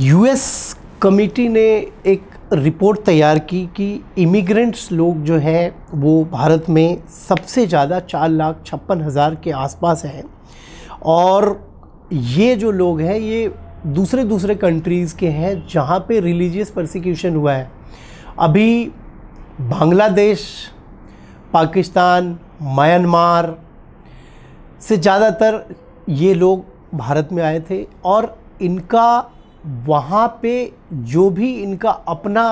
US committee ने एक report तैयार की कि इमिग्रेंट्स लोग जो हैं वो भारत में सबसे ज़्यादा चार लाख छप्पन हज़ार के आसपास हैं और ये जो लोग हैं ये दूसरे दूसरे कंट्रीज़ के हैं जहाँ पे रिलीजियस प्रसिक्यूशन हुआ है अभी बांग्लादेश पाकिस्तान म्यांमार से ज़्यादातर ये लोग भारत में आए थे और इनका वहाँ पे जो भी इनका अपना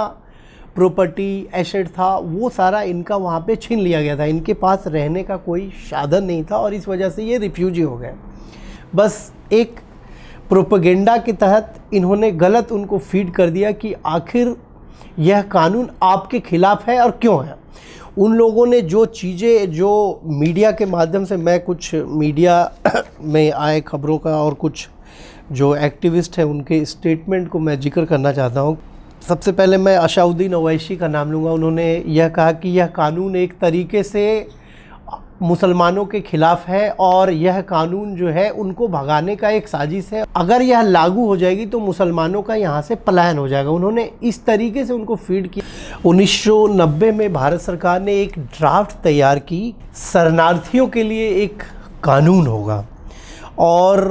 प्रॉपर्टी एसेट था वो सारा इनका वहाँ पे छीन लिया गया था इनके पास रहने का कोई साधन नहीं था और इस वजह से ये रिफ्यूजी हो गए बस एक प्रोपगेंडा के तहत इन्होंने गलत उनको फीड कर दिया कि आखिर यह कानून आपके खिलाफ है और क्यों है उन लोगों ने जो चीज़ें जो मीडिया के माध्यम से मैं कुछ मीडिया में आए खबरों का और कुछ जो एक्टिविस्ट हैं उनके स्टेटमेंट को मैं जिक्र करना चाहता हूँ सबसे पहले मैं अशाउद्दीन अवैशी का नाम लूँगा उन्होंने यह कहा कि यह कानून एक तरीके से मुसलमानों के खिलाफ है और यह कानून जो है उनको भगाने का एक साजिश है अगर यह लागू हो जाएगी तो मुसलमानों का यहाँ से पलायन हो जाएगा उन्होंने इस तरीके से उनको फीड किया उन्नीस में भारत सरकार ने एक ड्राफ्ट तैयार की शरणार्थियों के लिए एक कानून होगा और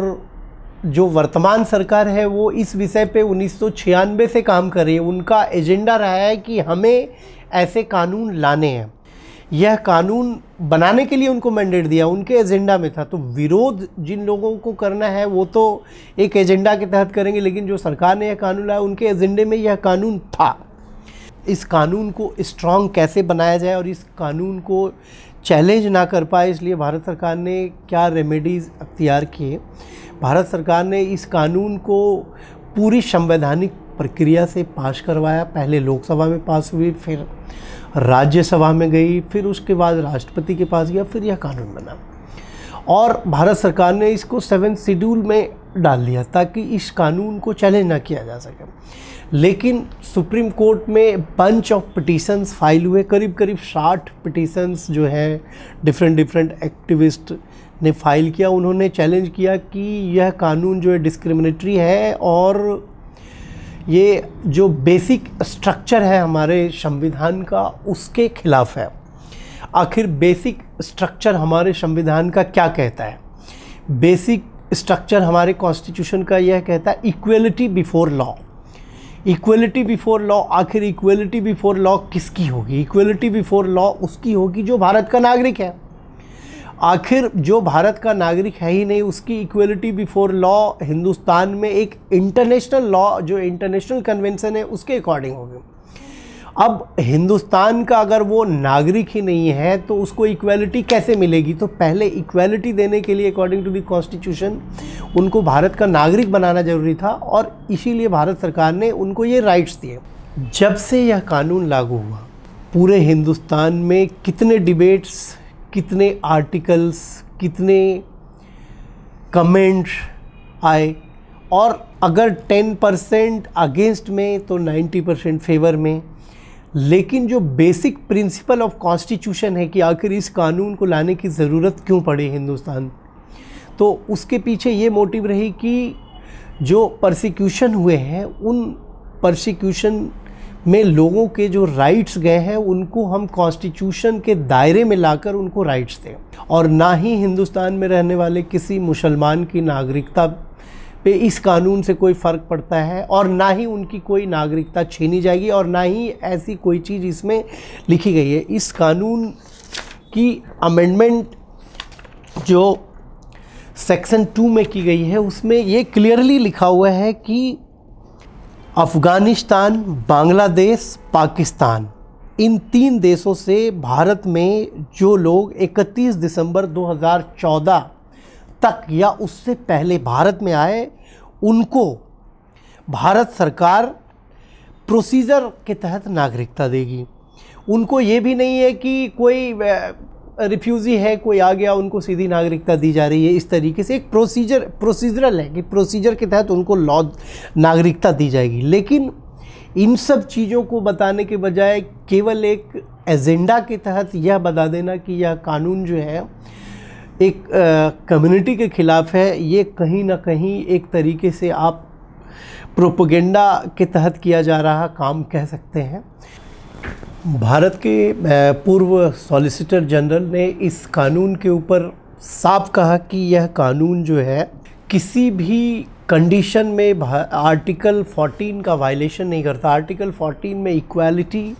जो वर्तमान सरकार है वो इस विषय पे उन्नीस से काम कर रही है उनका एजेंडा रहा है कि हमें ऐसे कानून लाने हैं यह कानून बनाने के लिए उनको मैंडेट दिया उनके एजेंडा में था तो विरोध जिन लोगों को करना है वो तो एक एजेंडा के तहत करेंगे लेकिन जो सरकार ने यह कानून लाया उनके एजेंडे में यह कानून था इस कानून को स्ट्रांग कैसे बनाया जाए और इस कानून को चैलेंज ना कर पाए इसलिए भारत सरकार ने क्या रेमेडीज़ अख्तियार किए भारत सरकार ने इस कानून को पूरी संवैधानिक प्रक्रिया से पास करवाया पहले लोकसभा में पास हुई फिर राज्यसभा में गई फिर उसके बाद राष्ट्रपति के पास गया फिर यह कानून बना और भारत सरकार ने इसको सेवन शेड्यूल में डाल दिया ताकि इस कानून को चैलेंज ना किया जा सके लेकिन सुप्रीम कोर्ट में बंच ऑफ पिटीशंस फाइल हुए करीब करीब साठ पिटिशन्स जो हैं डिफरेंट डिफरेंट एक्टिविस्ट ने फाइल किया उन्होंने चैलेंज किया कि यह कानून जो है डिस्क्रिमिनेटरी है और ये जो बेसिक स्ट्रक्चर है हमारे संविधान का उसके खिलाफ है आखिर बेसिक स्ट्रक्चर हमारे संविधान का क्या कहता है बेसिक स्ट्रक्चर हमारे कॉन्स्टिट्यूशन का यह कहता है equality before law equality before law आखिर इक्वलिटी बिफोर लॉ किसकी होगी इक्वलिटी बिफोर लॉ उसकी होगी जो भारत का नागरिक है आखिर जो भारत का नागरिक है ही नहीं उसकी इक्वलिटी बिफोर लॉ हिंदुस्तान में एक इंटरनेशनल लॉ जो इंटरनेशनल कन्वेंशन है उसके अकॉर्डिंग होगी अब हिंदुस्तान का अगर वो नागरिक ही नहीं है तो उसको इक्वलिटी कैसे मिलेगी तो पहले इक्वलिटी देने के लिए अकॉर्डिंग टू द कॉन्स्टिट्यूशन उनको भारत का नागरिक बनाना जरूरी था और इसीलिए भारत सरकार ने उनको ये राइट्स दिए जब से यह कानून लागू हुआ पूरे हिंदुस्तान में कितने डिबेट्स कितने आर्टिकल्स कितने कमेंट्स आए और अगर 10 परसेंट अगेंस्ट में तो 90 परसेंट फेवर में लेकिन जो बेसिक प्रिंसिपल ऑफ कॉन्स्टिट्यूशन है कि आखिर इस कानून को लाने की ज़रूरत क्यों पड़े हिंदुस्तान तो उसके पीछे ये मोटिव रही कि जो प्रसिक्यूशन हुए हैं उन परसिक्यूशन में लोगों के जो राइट्स गए हैं उनको हम कॉन्स्टिट्यूशन के दायरे में लाकर उनको राइट्स दें और ना ही हिंदुस्तान में रहने वाले किसी मुसलमान की नागरिकता पे इस कानून से कोई फ़र्क पड़ता है और ना ही उनकी कोई नागरिकता छीनी जाएगी और ना ही ऐसी कोई चीज़ इसमें लिखी गई है इस कानून की अमेंडमेंट जो सेक्शन टू में की गई है उसमें ये क्लियरली लिखा हुआ है कि अफ़गानिस्तान बांग्लादेश पाकिस्तान इन तीन देशों से भारत में जो लोग 31 दिसंबर 2014 तक या उससे पहले भारत में आए उनको भारत सरकार प्रोसीजर के तहत नागरिकता देगी उनको ये भी नहीं है कि कोई रिफ्यूज़ी है कोई आ गया उनको सीधी नागरिकता दी जा रही है इस तरीके से एक प्रोसीजर प्रोसीजरल है कि प्रोसीजर के तहत उनको लॉ नागरिकता दी जाएगी लेकिन इन सब चीज़ों को बताने के बजाय केवल एक एजेंडा के तहत यह बता देना कि यह कानून जो है एक कम्युनिटी के ख़िलाफ़ है ये कहीं ना कहीं एक तरीके से आप प्रोपोगेंडा के तहत किया जा रहा काम कह सकते हैं भारत के पूर्व सॉलिसिटर जनरल ने इस कानून के ऊपर साफ कहा कि यह कानून जो है किसी भी कंडीशन में आर्टिकल 14 का वायलेशन नहीं करता आर्टिकल 14 में इक्वालिटी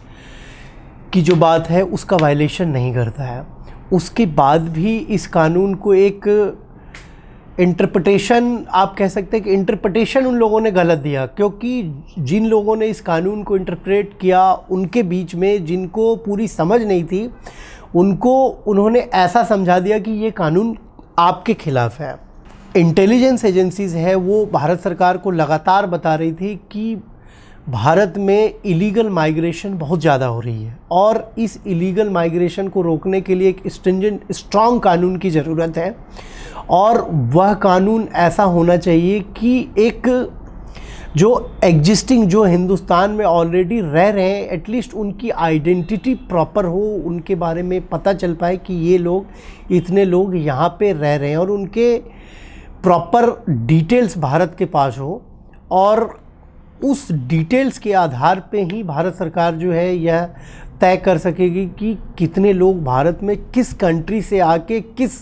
की जो बात है उसका वायलेशन नहीं करता है उसके बाद भी इस कानून को एक इंटरप्रटेशन आप कह सकते हैं कि इंटरप्रटेशन उन लोगों ने गलत दिया क्योंकि जिन लोगों ने इस कानून को इंटरप्रेट किया उनके बीच में जिनको पूरी समझ नहीं थी उनको उन्होंने ऐसा समझा दिया कि ये कानून आपके खिलाफ है इंटेलिजेंस एजेंसीज़ है वो भारत सरकार को लगातार बता रही थी कि भारत में इलीगल माइग्रेशन बहुत ज़्यादा हो रही है और इस इलीगल माइग्रेशन को रोकने के लिए एक स्ट्रिंजेंट स्ट्रॉन्ग कानून की ज़रूरत है और वह कानून ऐसा होना चाहिए कि एक जो एग्जिस्टिंग जो हिंदुस्तान में ऑलरेडी रह रहे हैं एटलीस्ट उनकी आइडेंटिटी प्रॉपर हो उनके बारे में पता चल पाए कि ये लोग इतने लोग यहाँ पे रह रहे हैं और उनके प्रॉपर डिटेल्स भारत के पास हो और उस डिटेल्स के आधार पे ही भारत सरकार जो है यह तय कर सकेगी कि कितने लोग भारत में किस कंट्री से आके किस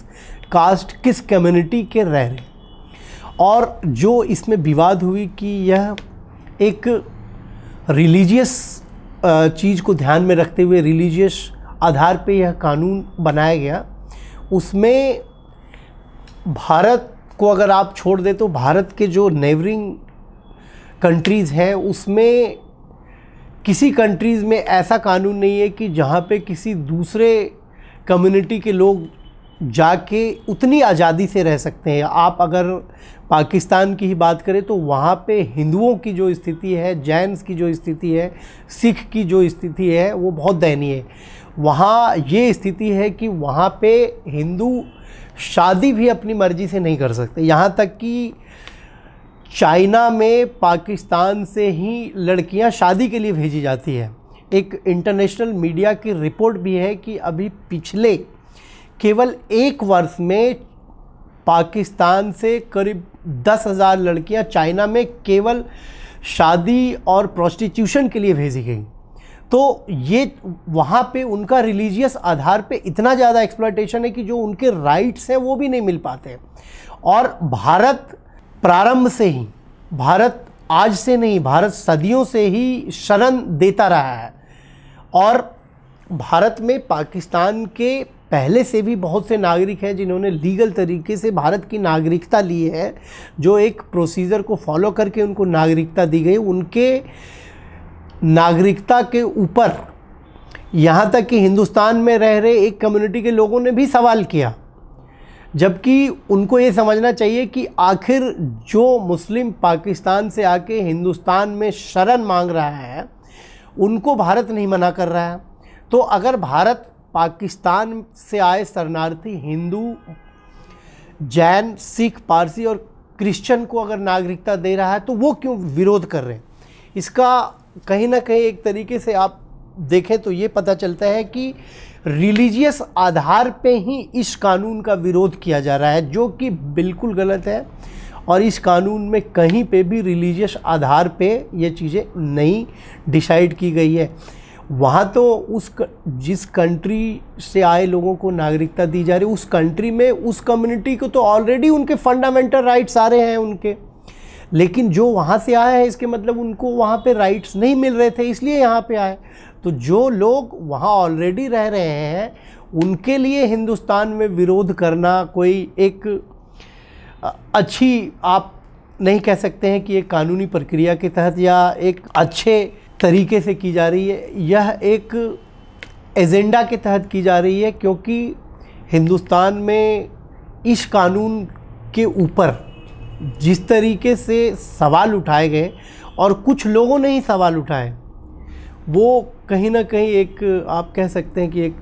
कास्ट किस कम्युनिटी के रह रहे और जो इसमें विवाद हुई कि यह एक रिलीजियस चीज़ को ध्यान में रखते हुए रिलीजियस आधार पे यह कानून बनाया गया उसमें भारत को अगर आप छोड़ दें तो भारत के जो नेवरिंग कंट्रीज़ हैं उसमें किसी कंट्रीज़ में ऐसा कानून नहीं है कि जहाँ पे किसी दूसरे कम्युनिटी के लोग जाके उतनी आज़ादी से रह सकते हैं आप अगर पाकिस्तान की ही बात करें तो वहाँ पे हिंदुओं की जो स्थिति है जैनस की जो स्थिति है सिख की जो स्थिति है वो बहुत दयनीय है वहाँ ये स्थिति है कि वहाँ पे हिंदू शादी भी अपनी मर्ज़ी से नहीं कर सकते यहाँ तक कि चाइना में पाकिस्तान से ही लड़कियां शादी के लिए भेजी जाती है एक इंटरनेशनल मीडिया की रिपोर्ट भी है कि अभी पिछले केवल एक वर्ष में पाकिस्तान से करीब दस हज़ार लड़कियाँ चाइना में केवल शादी और प्रोस्टिट्यूशन के लिए भेजी गई तो ये वहाँ पे उनका रिलीजियस आधार पे इतना ज़्यादा एक्सप्लाइटेशन है कि जो उनके राइट्स हैं वो भी नहीं मिल पाते और भारत प्रारंभ से ही भारत आज से नहीं भारत सदियों से ही शरण देता रहा है और भारत में पाकिस्तान के पहले से भी बहुत से नागरिक हैं जिन्होंने लीगल तरीके से भारत की नागरिकता ली है जो एक प्रोसीजर को फॉलो करके उनको नागरिकता दी गई उनके नागरिकता के ऊपर यहाँ तक कि हिंदुस्तान में रह रहे एक कम्युनिटी के लोगों ने भी सवाल किया जबकि उनको ये समझना चाहिए कि आखिर जो मुस्लिम पाकिस्तान से आके हिंदुस्तान में शरण मांग रहा है उनको भारत नहीं मना कर रहा है तो अगर भारत पाकिस्तान से आए शरणार्थी हिंदू जैन सिख पारसी और क्रिश्चियन को अगर नागरिकता दे रहा है तो वो क्यों विरोध कर रहे हैं इसका कहीं ना कहीं एक तरीके से आप देखें तो ये पता चलता है कि रिलीजियस आधार पे ही इस कानून का विरोध किया जा रहा है जो कि बिल्कुल गलत है और इस कानून में कहीं पे भी रिलीजियस आधार पे ये चीज़ें नहीं डिसाइड की गई है वहाँ तो उस जिस कंट्री से आए लोगों को नागरिकता दी जा रही उस कंट्री में उस कम्युनिटी को तो ऑलरेडी उनके फंडामेंटल राइट्स आ रहे हैं उनके लेकिन जो वहाँ से आए हैं इसके मतलब उनको वहाँ पे राइट्स नहीं मिल रहे थे इसलिए यहाँ पे आए तो जो लोग वहाँ ऑलरेडी रह रहे हैं उनके लिए हिंदुस्तान में विरोध करना कोई एक अच्छी आप नहीं कह सकते हैं कि एक कानूनी प्रक्रिया के तहत या एक अच्छे तरीके से की जा रही है यह एक एजेंडा के तहत की जा रही है क्योंकि हिंदुस्तान में इस कानून के ऊपर जिस तरीके से सवाल उठाए गए और कुछ लोगों ने ही सवाल उठाए वो कहीं ना कहीं एक आप कह सकते हैं कि एक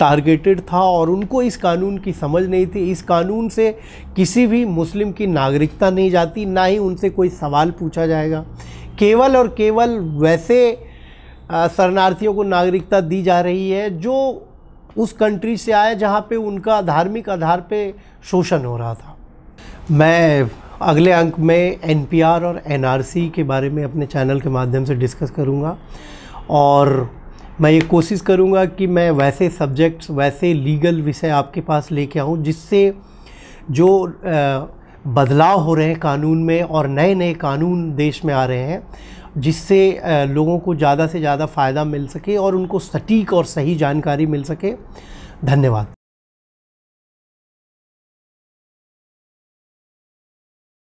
टारगेटेड था और उनको इस कानून की समझ नहीं थी इस कानून से किसी भी मुस्लिम की नागरिकता नहीं जाती ना ही उनसे कोई सवाल पूछा जाएगा केवल और केवल वैसे शरणार्थियों को नागरिकता दी जा रही है जो उस कंट्री से आए जहाँ पे उनका धार्मिक आधार पे शोषण हो रहा था मैं अगले अंक में एन और एन के बारे में अपने चैनल के माध्यम से डिस्कस करूँगा और मैं ये कोशिश करूँगा कि मैं वैसे सब्जेक्ट्स वैसे लीगल विषय आपके पास लेके आऊँ जिससे जो बदलाव हो रहे हैं कानून में और नए नए कानून देश में आ रहे हैं जिससे लोगों को ज़्यादा से ज़्यादा फ़ायदा मिल सके और उनको सटीक और सही जानकारी मिल सके धन्यवाद